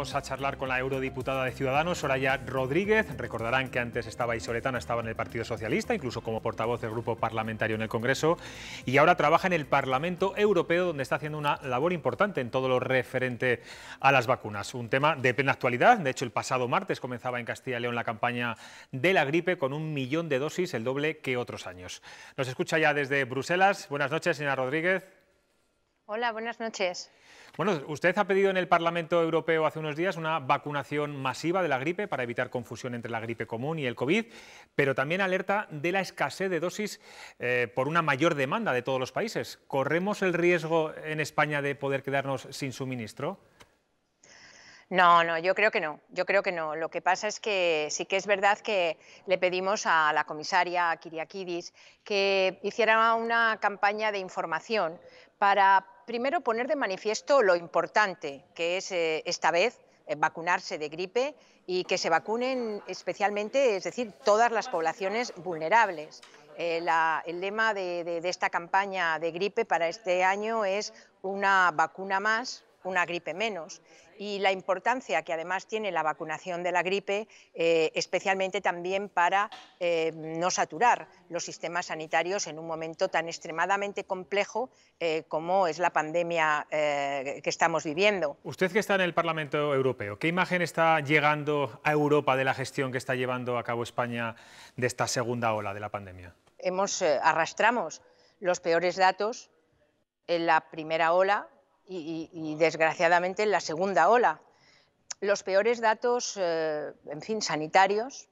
Vamos a charlar con la eurodiputada de Ciudadanos, Soraya Rodríguez. Recordarán que antes estaba Isoletana, estaba en el Partido Socialista, incluso como portavoz del grupo parlamentario en el Congreso, y ahora trabaja en el Parlamento Europeo, donde está haciendo una labor importante en todo lo referente a las vacunas. Un tema de plena actualidad. De hecho, el pasado martes comenzaba en Castilla y León la campaña de la gripe con un millón de dosis, el doble que otros años. Nos escucha ya desde Bruselas. Buenas noches, señora Rodríguez. Hola, buenas noches. Bueno, usted ha pedido en el Parlamento Europeo hace unos días una vacunación masiva de la gripe para evitar confusión entre la gripe común y el COVID, pero también alerta de la escasez de dosis eh, por una mayor demanda de todos los países. ¿Corremos el riesgo en España de poder quedarnos sin suministro? No, no, yo creo que no, yo creo que no. Lo que pasa es que sí que es verdad que le pedimos a la comisaria a Kiriakidis que hiciera una campaña de información para primero poner de manifiesto lo importante que es eh, esta vez eh, vacunarse de gripe y que se vacunen especialmente, es decir, todas las poblaciones vulnerables. Eh, el lema de, de esta campaña de gripe para este año es una vacuna más una gripe menos y la importancia que además tiene la vacunación de la gripe, eh, especialmente también para eh, no saturar los sistemas sanitarios en un momento tan extremadamente complejo eh, como es la pandemia que estamos viviendo. Usted que está en el Parlamento Europeo, ¿qué imagen está llegando a Europa de la gestión que está llevando a cabo España de esta segunda ola de la pandemia? Hemos, arrastramos los peores datos en la primera ola y, desgraciadamente en la segunda ola. Los peores datos, eh, en fin, sanitarios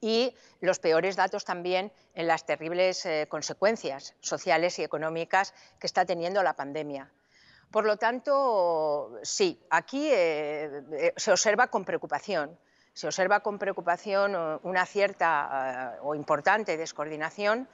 y los peores datos también en las terribles eh, consecuencias sociales y económicas que está teniendo la pandemia. Por lo tanto, sí, aquí eh, se observa con preocupación. Se observa con preocupación una cierta o importante descoordinación,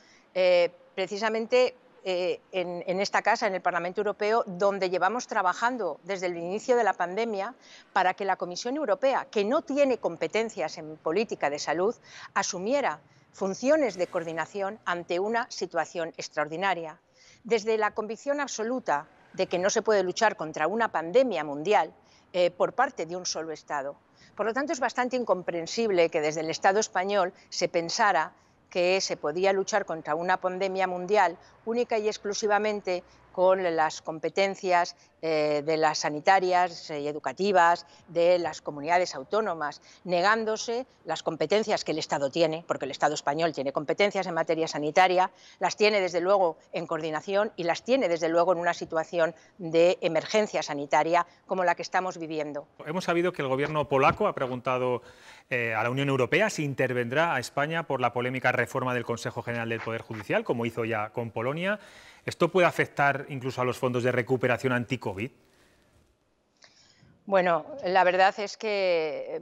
precisamente eh, en, esta casa, en el Parlamento Europeo, donde llevamos trabajando desde el inicio de la pandemia para que la Comisión Europea, que no tiene competencias en política de salud, asumiera funciones de coordinación ante una situación extraordinaria. Desde la convicción absoluta de que no se puede luchar contra una pandemia mundial eh, por parte de un solo Estado. Por lo tanto, es bastante incomprensible que desde el Estado español se pensara que se podía luchar contra una pandemia mundial única y exclusivamente con las competencias eh, de las sanitarias y eh, educativas de las comunidades autónomas, negándose las competencias que el Estado tiene, porque el Estado español tiene competencias en materia sanitaria, las tiene desde luego en coordinación y las tiene desde luego en una situación de emergencia sanitaria como la que estamos viviendo. Hemos sabido que el gobierno polaco ha preguntado eh, a la Unión Europea si intervendrá a España por la polémica reforma del Consejo General del Poder Judicial, como hizo ya con Polonia. ¿Esto puede afectar incluso a los fondos de recuperación anti-COVID? Bueno, la verdad es que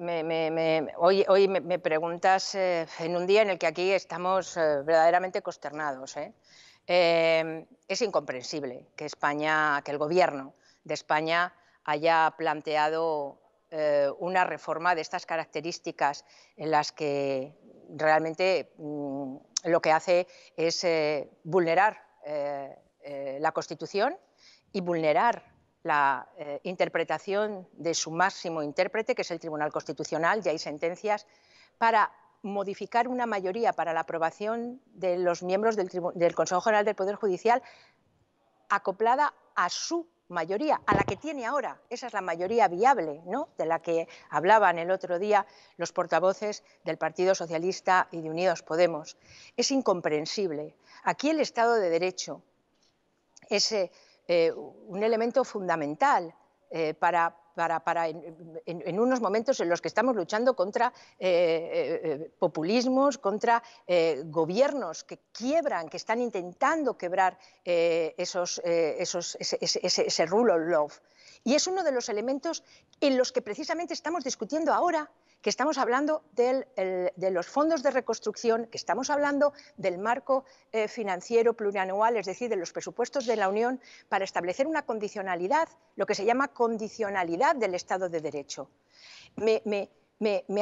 hoy, me, preguntas eh, en un día en el que aquí estamos eh, verdaderamente consternados. ¿eh? Em, es incomprensible que España, que el Gobierno de España haya planteado una reforma de estas características en las que realmente mm, lo que hace es vulnerar eh, eh, la Constitución y vulnerar la eh, interpretación de su máximo intérprete, que es el Tribunal Constitucional, ya hay sentencias, para modificar una mayoría para la aprobación de los miembros del Consejo General del Poder Judicial acoplada a su mayoría, a la que tiene ahora. Esa es la mayoría viable, ¿no? De la que hablaban el otro día los portavoces del Partido Socialista y de Unidos Podemos. Es incomprensible. Aquí el Estado de Derecho es eh, un elemento fundamental eh, para para, en, unos momentos en los que estamos luchando contra eh, eh, eh, populismos, contra gobiernos que quiebran, que están intentando quebrar esos, ese, ese rule of law. Y es uno de los elementos en los que precisamente estamos discutiendo ahora que estamos hablando de los fondos de reconstrucción, que estamos hablando del marco eh, financiero plurianual, es decir, de los presupuestos de la Unión, para establecer una condicionalidad, lo que se llama condicionalidad del Estado de Derecho. Me,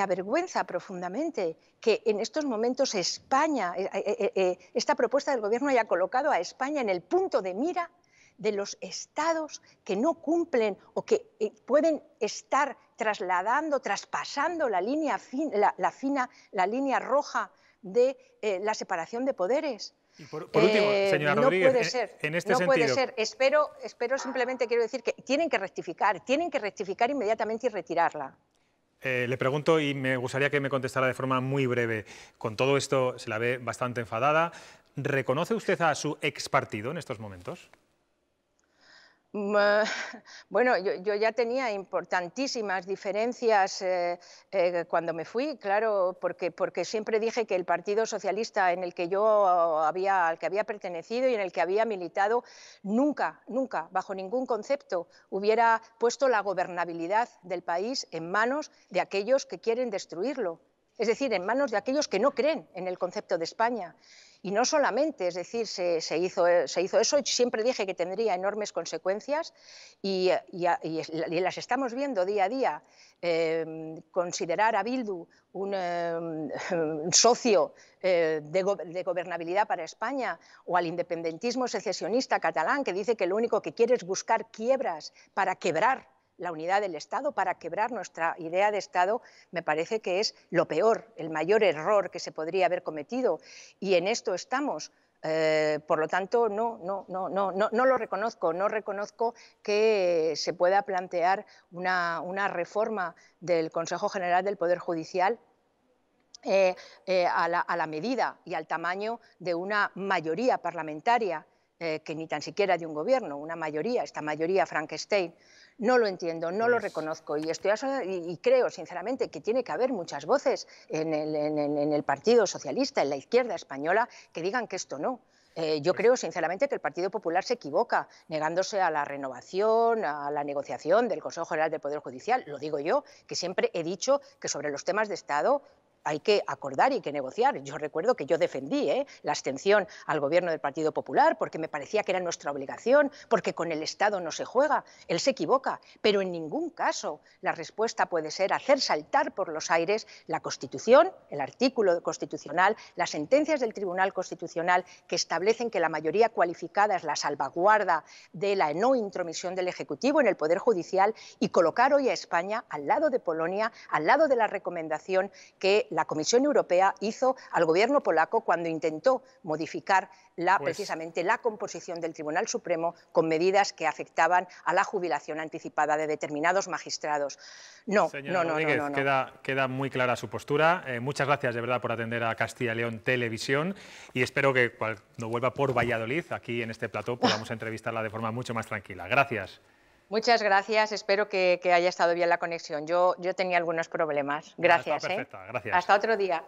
avergüenza profundamente que en estos momentos España, eh, eh, esta propuesta del Gobierno haya colocado a España en el punto de mira de los estados que no cumplen o que eh, pueden estar trasladando, traspasando la línea la, fina, la línea roja de eh, la separación de poderes. por, último, eh, señora eh, no puede ser, no puede ser. Espero, espero simplemente quiero decir que tienen que rectificar, tienen que rectificar inmediatamente y retirarla. le pregunto y me gustaría que me contestara de forma muy breve. Con todo esto se la ve bastante enfadada. ¿Reconoce usted a su ex partido en estos momentos? Bueno, yo, ya tenía importantísimas diferencias eh, eh, cuando me fui, claro, porque, porque siempre dije que el Partido Socialista en el que yo había, al que había pertenecido y en el que había militado, nunca, nunca, bajo ningún concepto, hubiera puesto la gobernabilidad del país en manos de aquellos que quieren destruirlo es decir, en manos de aquellos que no creen en el concepto de España. Y no solamente, es decir, se, hizo, eh, se hizo, eso, siempre dije que tendría enormes consecuencias y, las estamos viendo día a día. Em, considerar a Bildu un, em, socio eh, de, gobernabilidad para España o al independentismo secesionista catalán que dice que lo único que quiere es buscar quiebras para quebrar la unidad del Estado para quebrar nuestra idea de Estado, me parece que es lo peor, el mayor error que se podría haber cometido. Y en esto estamos. Eh, por lo tanto, no, no, no, no, no, lo reconozco. No reconozco que se pueda plantear una, reforma del Consejo General del Poder Judicial eh, eh, a la medida y al tamaño de una mayoría parlamentaria. Eh, que ni tan siquiera de un gobierno, una mayoría, esta mayoría Frankenstein, no lo entiendo, no lo pues reconozco y, estoy y, creo sinceramente que tiene que haber muchas voces en el, Partido Socialista, en la izquierda española, que digan que esto no. Eh, yo creo sinceramente que el Partido Popular se equivoca negándose a la renovación, a la negociación del Consejo General del Poder Judicial. Lo digo yo, que siempre he dicho que sobre los temas de Estado hay que acordar y que negociar. Yo recuerdo que yo defendí ¿eh? la abstención al gobierno del Partido Popular porque me parecía que era nuestra obligación, porque con el Estado no se juega, él se equivoca, pero en ningún caso la respuesta puede ser hacer saltar por los aires la Constitución, el artículo constitucional, las sentencias del Tribunal Constitucional que establecen que la mayoría cualificada es la salvaguarda de la no intromisión del Ejecutivo en el Poder Judicial y colocar hoy a España al lado de Polonia, al lado de la recomendación que la Comisión Europea hizo al gobierno polaco cuando intentó modificar pues precisamente la composición del Tribunal Supremo con medidas que afectaban a la jubilación anticipada de determinados magistrados. No, no no, no, Queda, muy clara su postura. Eh, muchas gracias de verdad por atender a Castilla y León Televisión y espero que cuando vuelva por Valladolid, aquí en este plató, podamos entrevistarla de forma mucho más tranquila. Gracias. Muchas gracias, espero que, haya estado bien la conexión. Yo, yo tenía algunos problemas. ¿eh? gracias. Hasta otro día.